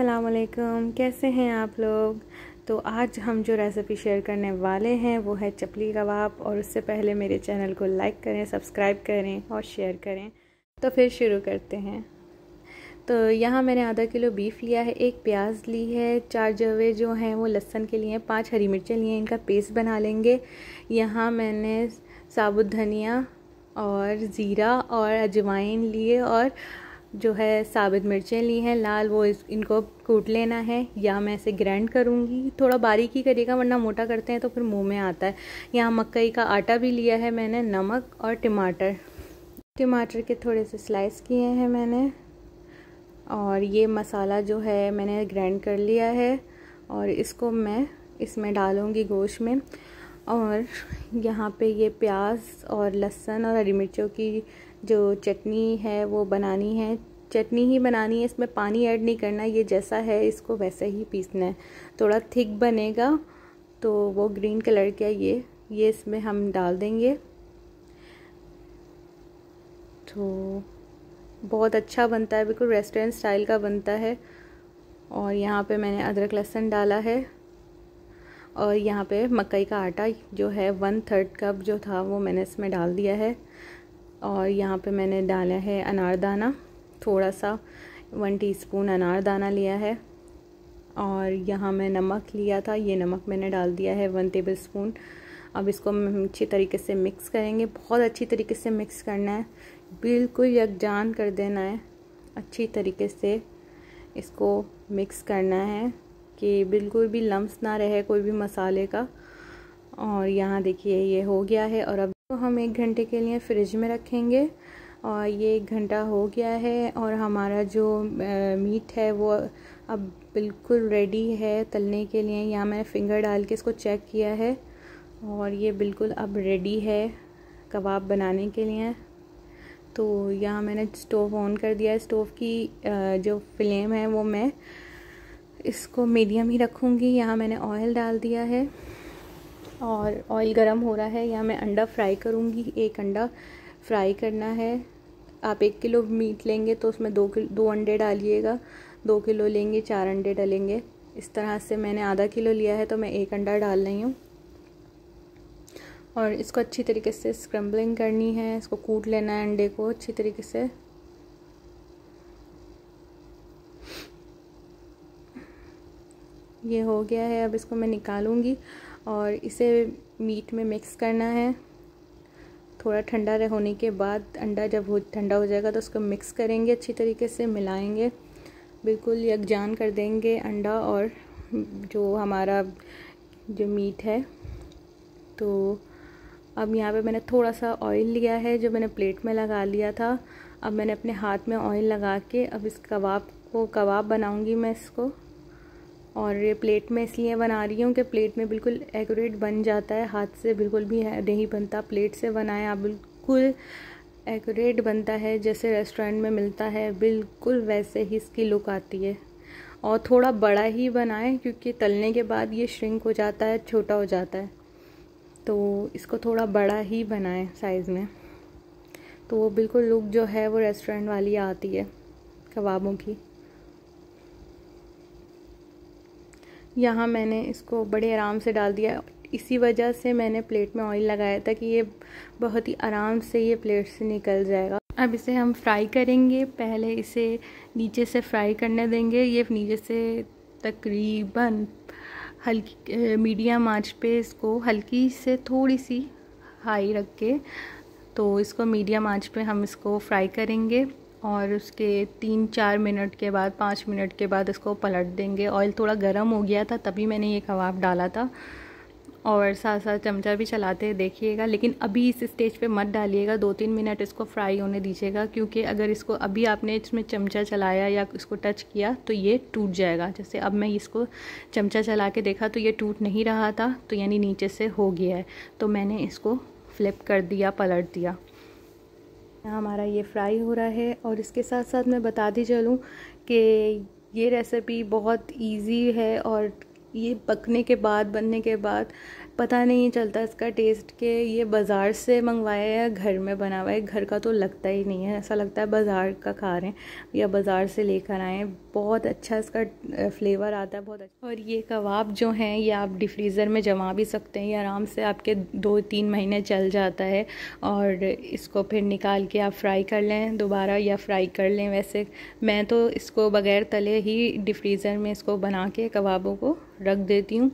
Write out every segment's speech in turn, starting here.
असलकम कैसे हैं आप लोग तो आज हम जो रेसिपी शेयर करने वाले हैं वो है चपली कबाब और उससे पहले मेरे चैनल को लाइक करें सब्सक्राइब करें और शेयर करें तो फिर शुरू करते हैं तो यहाँ मैंने आधा किलो बीफ लिया है एक प्याज ली है चार जवे जो हैं वो लहसन के लिए हैं पाँच हरी मिर्चें लिए हैं इनका पेस्ट बना लेंगे यहाँ मैंने साबुत धनिया और ज़ीरा और अजवाइन लिए और जो है साबित मिर्चें ली हैं लाल वो इस इनको कूट लेना है या मैं इसे ग्राइंड करूँगी थोड़ा बारीक ही करिएगा वरना मोटा करते हैं तो फिर मुंह में आता है यहाँ मकई का आटा भी लिया है मैंने नमक और टमाटर टमाटर के थोड़े से स्लाइस किए हैं मैंने और ये मसाला जो है मैंने ग्राइंड कर लिया है और इसको मैं इसमें डालूँगी गोश्त में और यहाँ पे ये प्याज और लहसुन और हरी मिर्चों की जो चटनी है वो बनानी है चटनी ही बनानी है इसमें पानी ऐड नहीं करना ये जैसा है इसको वैसे ही पीसना है थोड़ा थिक बनेगा तो वो ग्रीन कलर का ये ये इसमें हम डाल देंगे तो बहुत अच्छा बनता है बिल्कुल रेस्टोरेंट स्टाइल का बनता है और यहाँ पे मैंने अदरक लहसुन डाला है और यहाँ पे मकई का आटा जो है वन थर्ड कप जो था वो मैंने इसमें डाल दिया है और यहाँ पे मैंने डाला है अनारदाना थोड़ा सा वन टीस्पून अनारदाना लिया है और यहाँ मैं नमक लिया था ये नमक मैंने डाल दिया है वन टेबल स्पून अब इसको हम अच्छी तरीके से मिक्स करेंगे बहुत अच्छी तरीके से मिक्स करना है बिल्कुल यकजान कर देना है अच्छी तरीके से इसको मिक्स करना है कि बिल्कुल भी लम्स ना रहे कोई भी मसाले का और यहाँ देखिए ये हो गया है और अब तो हम एक घंटे के लिए फ्रिज में रखेंगे और ये एक घंटा हो गया है और हमारा जो मीट है वो अब बिल्कुल रेडी है तलने के लिए यहाँ मैंने फिंगर डाल के इसको चेक किया है और ये बिल्कुल अब रेडी है कबाब बनाने के लिए तो यहाँ मैंने स्टोव ऑन कर दिया है स्टोव की जो फ्लेम है वो मैं इसको मीडियम ही रखूँगी यहाँ मैंने ऑयल डाल दिया है और ऑयल गरम हो रहा है यहाँ मैं अंडा फ्राई करूँगी एक अंडा फ्राई करना है आप एक किलो मीट लेंगे तो उसमें दो किलो दो अंडे डालिएगा दो किलो लेंगे चार अंडे डालेंगे इस तरह से मैंने आधा किलो लिया है तो मैं एक अंडा डाल रही हूँ और इसको अच्छी तरीके से स्क्रम्बलिंग करनी है इसको कूट लेना है अंडे को अच्छी तरीके से ये हो गया है अब इसको मैं निकालूँगी और इसे मीट में मिक्स करना है थोड़ा ठंडा रह होने के बाद अंडा जब हो ठंडा हो जाएगा तो उसको मिक्स करेंगे अच्छी तरीके से मिलाएंगे बिल्कुल यकजान कर देंगे अंडा और जो हमारा जो मीट है तो अब यहाँ पे मैंने थोड़ा सा ऑयल लिया है जो मैंने प्लेट में लगा लिया था अब मैंने अपने हाथ में ऑयल लगा के अब इस कबाब को कबाब बनाऊँगी मैं इसको और ये प्लेट में इसलिए बना रही हूँ कि प्लेट में बिल्कुल एक्यूरेट बन जाता है हाथ से बिल्कुल भी नहीं बनता प्लेट से बनाएं आप बिल्कुल एक्यूरेट बनता है जैसे रेस्टोरेंट में मिलता है बिल्कुल वैसे ही इसकी लुक आती है और थोड़ा बड़ा ही बनाएं क्योंकि तलने के बाद ये श्रिंक हो जाता है छोटा हो जाता है तो इसको थोड़ा बड़ा ही बनाएं साइज़ में तो वो बिल्कुल लुक जो है वो रेस्टोरेंट वाली आती है कबाबों की यहाँ मैंने इसको बड़े आराम से डाल दिया इसी वजह से मैंने प्लेट में ऑयल लगाया था कि ये बहुत ही आराम से ये प्लेट से निकल जाएगा अब इसे हम फ्राई करेंगे पहले इसे नीचे से फ्राई करने देंगे ये नीचे से तकरीबन हल्की मीडियम आंच पे इसको हल्की से थोड़ी सी हाई रख के तो इसको मीडियम आंच पे हम इसको फ्राई करेंगे और उसके तीन चार मिनट के बाद पाँच मिनट के बाद इसको पलट देंगे ऑयल थोड़ा गर्म हो गया था तभी मैंने ये कबाब डाला था और साथ साथ चमचा भी चलाते देखिएगा लेकिन अभी इस स्टेज पे मत डालिएगा दो तीन मिनट इसको फ्राई होने दीजिएगा क्योंकि अगर इसको अभी आपने इसमें चमचा चलाया या इसको टच किया तो ये टूट जाएगा जैसे अब मैं इसको चमचा चला के देखा तो ये टूट नहीं रहा था तो यानी नीचे से हो गया है तो मैंने इसको फ्लिप कर दिया पलट दिया यहाँ हमारा ये फ्राई हो रहा है और इसके साथ साथ मैं दी चलूँ कि ये रेसिपी बहुत इजी है और ये पकने के बाद बनने के बाद पता नहीं चलता इसका टेस्ट के ये बाज़ार से मंगवाया है या घर में बना हुआ है घर का तो लगता ही नहीं है ऐसा लगता है बाज़ार का खा रहे हैं या बाज़ार से लेकर आए हैं बहुत अच्छा इसका फ्लेवर आता है बहुत अच्छा और ये कबाब जो हैं ये आप डिफ्रीज़र में जमा भी सकते हैं ये आराम से आपके दो तीन महीने चल जाता है और इसको फिर निकाल के आप फ्राई कर लें दोबारा या फ्राई कर लें वैसे मैं तो इसको बग़ैर तले ही डिफ्रीज़र में इसको बना के कबाबों को रख देती हूँ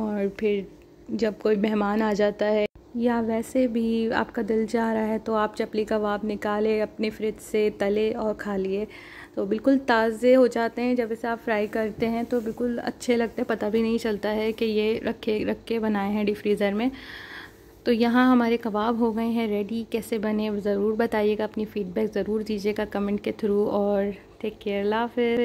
और फिर जब कोई मेहमान आ जाता है या वैसे भी आपका दिल जा रहा है तो आप चपली कबाब निकाले अपने फ्रिज से तले और खा लिए तो बिल्कुल ताज़े हो जाते हैं जब इसे आप फ्राई करते हैं तो बिल्कुल अच्छे लगते हैं पता भी नहीं चलता है कि ये रखे रख के बनाए हैं डी फ्रीज़र में तो यहाँ हमारे कबाब हो गए हैं रेडी कैसे बने ज़रूर बताइएगा अपनी फ़ीडबैक ज़रूर दीजिएगा कमेंट के थ्रू और टेक केयर लाफ